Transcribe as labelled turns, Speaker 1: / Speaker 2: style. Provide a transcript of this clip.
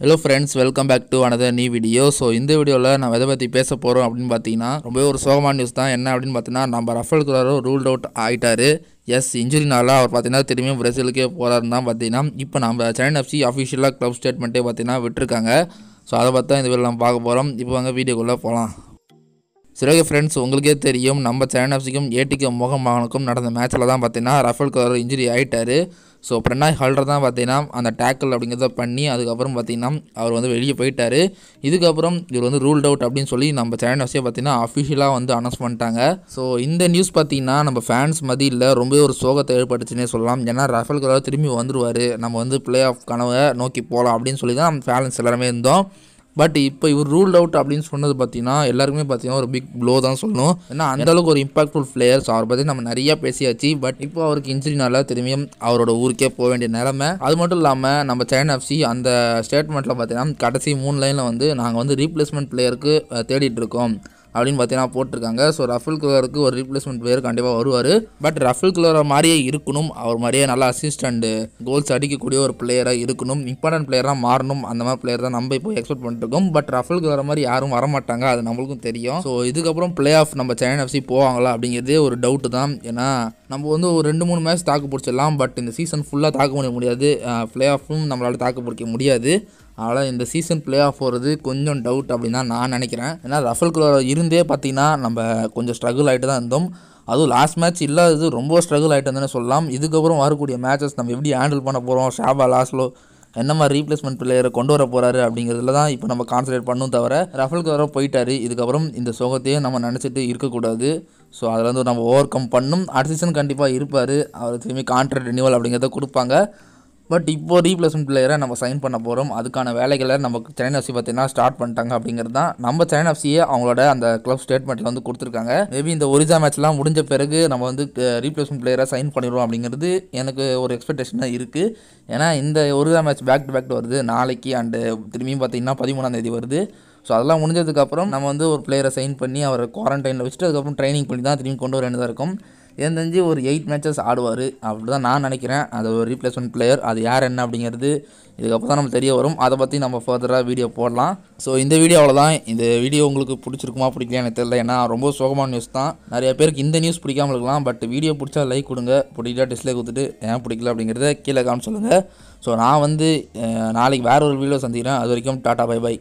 Speaker 1: hello friends welcome back to another new video so இந்த வீடியோவில் நான் எதை பற்றி பேச போகிறோம் அப்படின்னு பார்த்தீங்கன்னா ரொம்பவே ஒரு சோகமான நியூஸ் தான் என்ன அப்படின்னு பார்த்தீங்கன்னா நம்ம ரஃபல் குலாரோ ரூல்ட் அவுட் ஆகிட்டார் எஸ் இன்ஜுரினால அவர் பார்த்தீங்கன்னா திரும்பியும் பிரேசிலுக்கே போகிறாருன்னு தான் பார்த்தீங்கன்னா இப்போ நம்ம சென்னை எஃப்சி அஃபிஷியலாக க்ளப் ஸ்டேட்மெண்ட்டே பார்த்தீங்கன்னா விட்டுருக்காங்க ஸோ அதை பார்த்தா இந்த வீடியோ நம்ம பார்க்க போகிறோம் இப்போ வாங்க வீடியோக்குள்ளே போகலாம் சிறகு ஃப்ரெண்ட்ஸ் உங்களுக்கே தெரியும் நம்ம சென்எஃப்சிக்கும் ஏடிக்கும் முகமாகனுக்கும் நடந்த மேட்ச்சில் தான் பார்த்தீங்கன்னா ரஃபேல் கவர் இன்ஜுரி ஆகிட்டார் ஸோ பிரணாய் ஹால்டர் தான் பார்த்தீங்கன்னா அந்த டேக்கிள் அப்படிங்கிறத பண்ணி அதுக்கப்புறம் பார்த்தீங்கன்னா அவர் வந்து வெளியே போயிட்டார் இதுக்கப்புறம் இவர் வந்து ரூல்ட் அவுட் அப்படின்னு சொல்லி நம்ம சேனல் வசியாக பார்த்தீங்கன்னா அஃபிஷியலாக வந்து அனௌன்ஸ் பண்ணிட்டாங்க ஸோ இந்த நியூஸ் பார்த்தீங்கன்னா நம்ம ஃபேன்ஸ் மதியில் ரொம்ப ஒரு சோகத்தை ஏற்பட்டுச்சுன்னே சொல்லலாம் ஏன்னா ரஃபேல் கலர் திரும்பி வந்துடுவார் நம்ம வந்து பிளே ஆஃப் கனவை நோக்கி போகலாம் அப்படின்னு சொல்லி தான் ஃபேன்ஸ் எல்லாருமே இருந்தோம் பட் இப்போ இவர் ரூல் அவுட் அப்படின்னு சொன்னது பார்த்தீங்கன்னா எல்லாருக்குமே பார்த்தீங்கன்னா ஒரு பிக் ப்ளோ தான் சொல்லணும் ஏன்னா அந்தளவுக்கு ஒரு இம்பாக்ட்ஃபுல் ஸோ அவரை பற்றி நம்ம நிறையா பேசியாச்சு பட் இப்போ அவருக்கு இன்ஜுரினால திரும்பியும் அவரோட ஊருக்கே போக வேண்டிய நிலமை அது மட்டும் இல்லாமல் நம்ம சைன் எஃப்சி அந்த ஸ்டேட்மெண்ட்டில் பார்த்தீங்கன்னா கடைசி மூணு லைனில் வந்து நாங்கள் வந்து ரீப்ளேஸ்மெண்ட் பிளேயருக்கு தேடிட்டு இருக்கோம் அப்படின்னு பார்த்தீங்கன்னா போட்டிருக்காங்க ஸோ ரஃபுல் குலருக்கு ஒரு ரீப்ளேஸ்மெண்ட் பிளேயர் கண்டிப்பாக வருவார் பட் ரஃபுல் குலரை மாதிரியே இருக்கணும் அவர் மாதிரியே நல்லா அசிஸ்ட் அண்டு கோல்ஸ் அடிக்கக்கூடிய ஒரு பிளேயராக இருக்கணும் இம்பார்ட்டன்ட் பிளேயராக மாறணும் அந்த மாதிரி பிளேயர் தான் நம்ம இப்போ எக்ஸ்பெக்ட் பண்ணிட்டுருக்கோம் பட் ரஃபுல் குலர மாதிரி யாரும் வரமாட்டாங்க அது நம்மளுக்கும் தெரியும் ஸோ இதுக்கப்புறம் பிளே ஆஃப் நம்ம சென்னை எஃப்சி போவாங்களா அப்படிங்கிறதே ஒரு டவுட்டு தான் ஏன்னா நம்ம வந்து ஒரு ரெண்டு மூணு மேட்ச் தாக்கு பிடிச்சிடலாம் பட் இந்த சீசன் ஃபுல்லாக தாக்கு பிடிக்க முடியாது பிளே ஆஃபும் நம்மளால் தாக்கு பிடிக்க முடியாது அதனால் இந்த சீசன் பிளே ஆஃப் போகிறது கொஞ்சம் டவுட் அப்படின்னு தான் நான் நினைக்கிறேன் ஏன்னா ரஃபல் குலோரா இருந்தே பார்த்திங்கன்னா நம்ம கொஞ்சம் ஸ்ட்ரகிள் ஆகிட்டு தான் இருந்தோம் அதுவும் லாஸ்ட் மேட்ச் இல்லாதது ரொம்ப ஸ்ட்ரகிள் ஆகிட்டு இருந்தேன்னு சொல்லலாம் இதுக்கப்புறம் வரக்கூடிய மேட்சஸ் நம்ம எப்படி ஹேண்டில் பண்ண போகிறோம் ஷாபா லாஸ்ட்லோ என்ன மாதிரி ரீப்ளேஸ்மெண்ட் பிளேயரை கொண்டு வர போகிறாரு அப்படிங்கிறதுல தான் இப்போ நம்ம கான்சன்ட்ரேட் பண்ணும் தவிர ரஃபல் கவராக போயிட்டார் இதுக்கப்புறம் இந்த சோகத்தையே நம்ம நினச்சிட்டு இருக்கக்கூடாது ஸோ அதில் வந்து நம்ம ஓவர் கம் பண்ணும் அடுத்த சீசன் கண்டிப்பாக இருப்பார் அவர் திரும்பி கான்ட்ராக்ட் ரினியூவல் அப்படிங்கிறத கொடுப்பாங்க பட் இப்போ ரீப்ளேஸ்மெண்ட் பிளேயரை நம்ம சைன் பண்ண போகிறோம் அதுக்கான வேலைகளை நம்ம சென்னை எஃப்சி பார்த்தீங்கன்னா ஸ்டார்ட் பண்ணிட்டாங்க அப்படிங்கிறது தான் நம்ம சென்னை எஃப்சியே அவங்களோட அந்த கிளப் ஸ்டேட்மெண்ட்டில் வந்து கொடுத்துருக்காங்க மேபி இந்த ஒரிசா மேட்ச்லாம் முடிஞ்ச பிறகு நம்ம வந்து ரீப்ளேஸ்மெண்ட் பிளேயரை சைன் பண்ணிடுவோம் அப்படிங்கிறது எனக்கு ஒரு எக்ஸ்பெக்டேஷனாக இருக்குது ஏன்னா இந்த Odisha match back to back வருது நாளைக்கு அண்டு திரும்பியும் பார்த்திங்கன்னா பதிமூணாம் தேதி வருது ஸோ அதெல்லாம் முடிஞ்சதுக்கப்புறம் நம்ம வந்து ஒரு பிளேயரை சைன் பண்ணி அவரை குவாரண்டைனில் வச்சுட்டு அதுக்கப்புறம் ட்ரைனிங் பண்ணி தான் திரும்பி கொண்டு வர வேண்டியதாக இருக்கும் இருந்தஞ்சு ஒரு எயிட் மேட்சஸ் ஆடுவார் அப்படி தான் நான் நினைக்கிறேன் அது ஒரு ரீப்ளேஸ்மெண்ட் பிளேயர் அது யார் என்ன அப்படிங்கிறது இதுக்கப்புறம் தான் நம்ம தெரிய வரும் அதை பற்றி நம்ம ஃபர்தராக வீடியோ போடலாம் ஸோ இந்த வீடியோ அவ்வளோதான் இந்த வீடியோ உங்களுக்கு பிடிச்சிருக்குமா பிடிக்கல எனக்கு தெரியல ஏன்னா ரொம்ப சோகமான நியூஸ் தான் நிறைய பேருக்கு இந்த நியூஸ் பிடிக்காமல் இருக்கலாம் பட் வீடியோ பிடிச்சா லைக் கொடுங்க பிடிக்கலாம் டிஸ்லைக் கொடுத்துட்டு ஏன் பிடிக்கல அப்படிங்கிறத கீழே காமிச்சு சொல்லுங்கள் ஸோ நான் வந்து நாளைக்கு வேறு ஒரு வீடியோ சந்திக்கிறேன் அது வரைக்கும் டாட்டா பை பை